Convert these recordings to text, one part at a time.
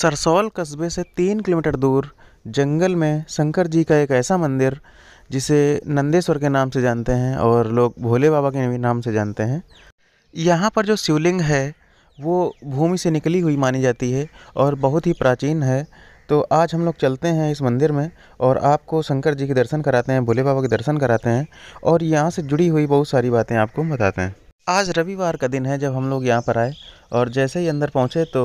सरसौल कस्बे से तीन किलोमीटर दूर जंगल में शंकर जी का एक ऐसा मंदिर जिसे नंदेश्वर के नाम से जानते हैं और लोग भोले बाबा के भी नाम से जानते हैं यहाँ पर जो शिवलिंग है वो भूमि से निकली हुई मानी जाती है और बहुत ही प्राचीन है तो आज हम लोग चलते हैं इस मंदिर में और आपको शंकर जी के दर्शन कराते हैं भोले बाबा के दर्शन कराते हैं और यहाँ से जुड़ी हुई बहुत सारी बातें आपको बताते हैं आज रविवार का दिन है जब हम लोग यहाँ पर आए और जैसे ही अंदर पहुँचे तो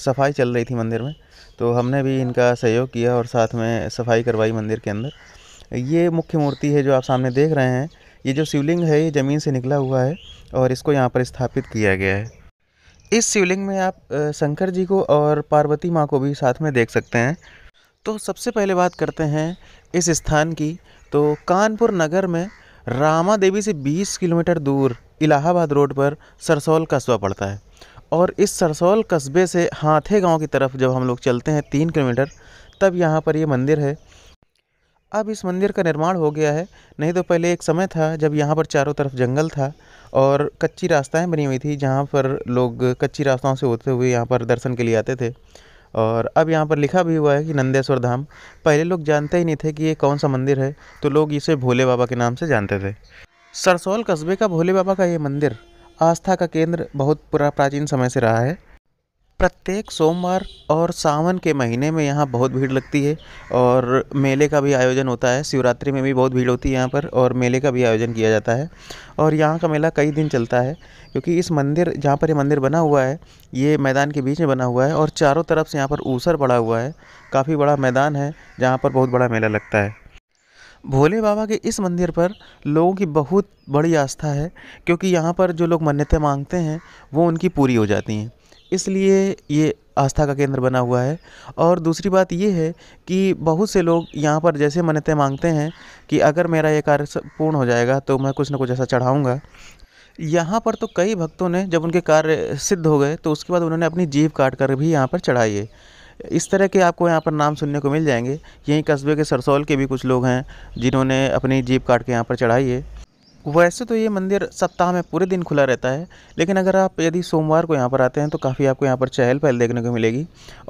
सफाई चल रही थी मंदिर में तो हमने भी इनका सहयोग किया और साथ में सफाई करवाई मंदिर के अंदर ये मुख्य मूर्ति है जो आप सामने देख रहे हैं ये जो शिवलिंग है ये ज़मीन से निकला हुआ है और इसको यहाँ पर स्थापित किया गया है इस शिवलिंग में आप शंकर जी को और पार्वती माँ को भी साथ में देख सकते हैं तो सबसे पहले बात करते हैं इस स्थान की तो कानपुर नगर में रामा देवी से 20 किलोमीटर दूर इलाहाबाद रोड पर सरसौल कस्बा पड़ता है और इस सरसौल कस्बे से हाथे गांव की तरफ जब हम लोग चलते हैं तीन किलोमीटर तब यहाँ पर ये मंदिर है अब इस मंदिर का निर्माण हो गया है नहीं तो पहले एक समय था जब यहाँ पर चारों तरफ जंगल था और कच्ची रास्ताएं बनी हुई थी जहाँ पर लोग कच्ची रास्ताओं से होते हुए यहाँ पर दर्शन के लिए आते थे और अब यहाँ पर लिखा भी हुआ है कि नंदेश्वर धाम पहले लोग जानते ही नहीं थे कि ये कौन सा मंदिर है तो लोग इसे भोले बाबा के नाम से जानते थे सरसौल कस्बे का भोले बाबा का ये मंदिर आस्था का केंद्र बहुत पुरा प्राचीन समय से रहा है प्रत्येक सोमवार और सावन के महीने में यहाँ बहुत भीड़ लगती है और मेले का भी आयोजन होता है शिवरात्रि में भी बहुत भीड़ होती है यहाँ पर और मेले का भी आयोजन किया जाता है और यहाँ का मेला कई दिन चलता है क्योंकि इस मंदिर जहाँ पर ये मंदिर बना हुआ है ये मैदान के बीच में बना हुआ है और चारों तरफ से यहाँ पर ऊसर पड़ा हुआ है काफ़ी बड़ा मैदान है जहाँ पर बहुत बड़ा मेला लगता है भोले बाबा के इस मंदिर पर लोगों की बहुत बड़ी आस्था है क्योंकि यहाँ पर जो लोग मान्यता मांगते हैं वो उनकी पूरी हो जाती हैं इसलिए ये आस्था का केंद्र बना हुआ है और दूसरी बात ये है कि बहुत से लोग यहाँ पर जैसे मान्यता मांगते हैं कि अगर मेरा ये कार्य पूर्ण हो जाएगा तो मैं कुछ ना कुछ ऐसा चढ़ाऊँगा यहाँ पर तो कई भक्तों ने जब उनके कार्य सिद्ध हो गए तो उसके बाद उन्होंने अपनी जीव काट कर भी यहाँ पर चढ़ाई है इस तरह के आपको यहाँ पर नाम सुनने को मिल जाएंगे यहीं कस्बे के सरसौल के भी कुछ लोग हैं जिन्होंने अपनी जीप काट के यहाँ पर चढ़ाई है वैसे तो ये मंदिर सप्ताह में पूरे दिन खुला रहता है लेकिन अगर आप यदि सोमवार को यहाँ पर आते हैं तो काफ़ी आपको यहाँ पर चहल पहल देखने को मिलेगी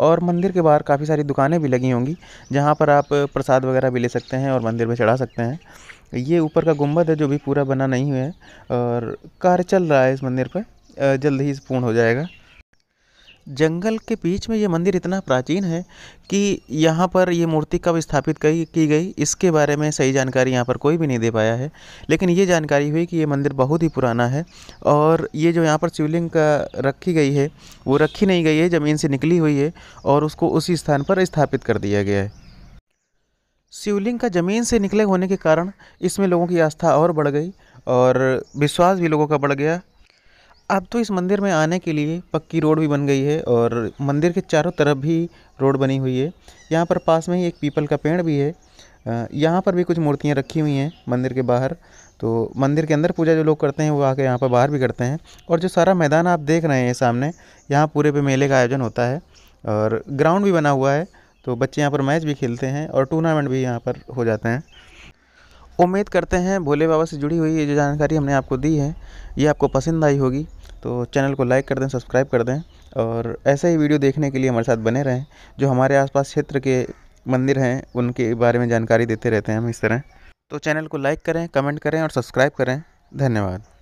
और मंदिर के बाहर काफ़ी सारी दुकानें भी लगी होंगी जहाँ पर आप प्रसाद वगैरह भी ले सकते हैं और मंदिर में चढ़ा सकते हैं ये ऊपर का गुम्बद है जो भी पूरा बना नहीं हुआ है और कार्य चल रहा है इस मंदिर पर जल्द ही पूर्ण हो जाएगा जंगल के बीच में ये मंदिर इतना प्राचीन है कि यहाँ पर ये मूर्ति कब स्थापित की की गई इसके बारे में सही जानकारी यहाँ पर कोई भी नहीं दे पाया है लेकिन ये जानकारी हुई कि ये मंदिर बहुत ही पुराना है और ये जो यहाँ पर शिवलिंग का रखी गई है वो रखी नहीं गई है ज़मीन से निकली हुई है और उसको उसी स्थान पर स्थापित कर दिया गया है शिवलिंग का ज़मीन से निकले होने के कारण इसमें लोगों की आस्था और बढ़ गई और विश्वास भी लोगों का बढ़ गया अब तो इस मंदिर में आने के लिए पक्की रोड भी बन गई है और मंदिर के चारों तरफ भी रोड बनी हुई है यहाँ पर पास में ही एक पीपल का पेड़ भी है यहाँ पर भी कुछ मूर्तियाँ रखी हुई हैं मंदिर के बाहर तो मंदिर के अंदर पूजा जो लोग करते हैं वो आके यहाँ पर बाहर भी करते हैं और जो सारा मैदान आप देख रहे हैं सामने यहाँ पूरे पे मेले का आयोजन होता है और ग्राउंड भी बना हुआ है तो बच्चे यहाँ पर मैच भी खेलते हैं और टूर्नामेंट भी यहाँ पर हो जाते हैं उम्मीद करते हैं भोले बाबा से जुड़ी हुई ये जो जानकारी हमने आपको दी है ये आपको पसंद आई होगी तो चैनल को लाइक कर दें सब्सक्राइब कर दें और ऐसे ही वीडियो देखने के लिए हमारे साथ बने रहें जो हमारे आसपास क्षेत्र के मंदिर हैं उनके बारे में जानकारी देते रहते हैं हम इस तरह तो चैनल को लाइक करें कमेंट करें और सब्सक्राइब करें धन्यवाद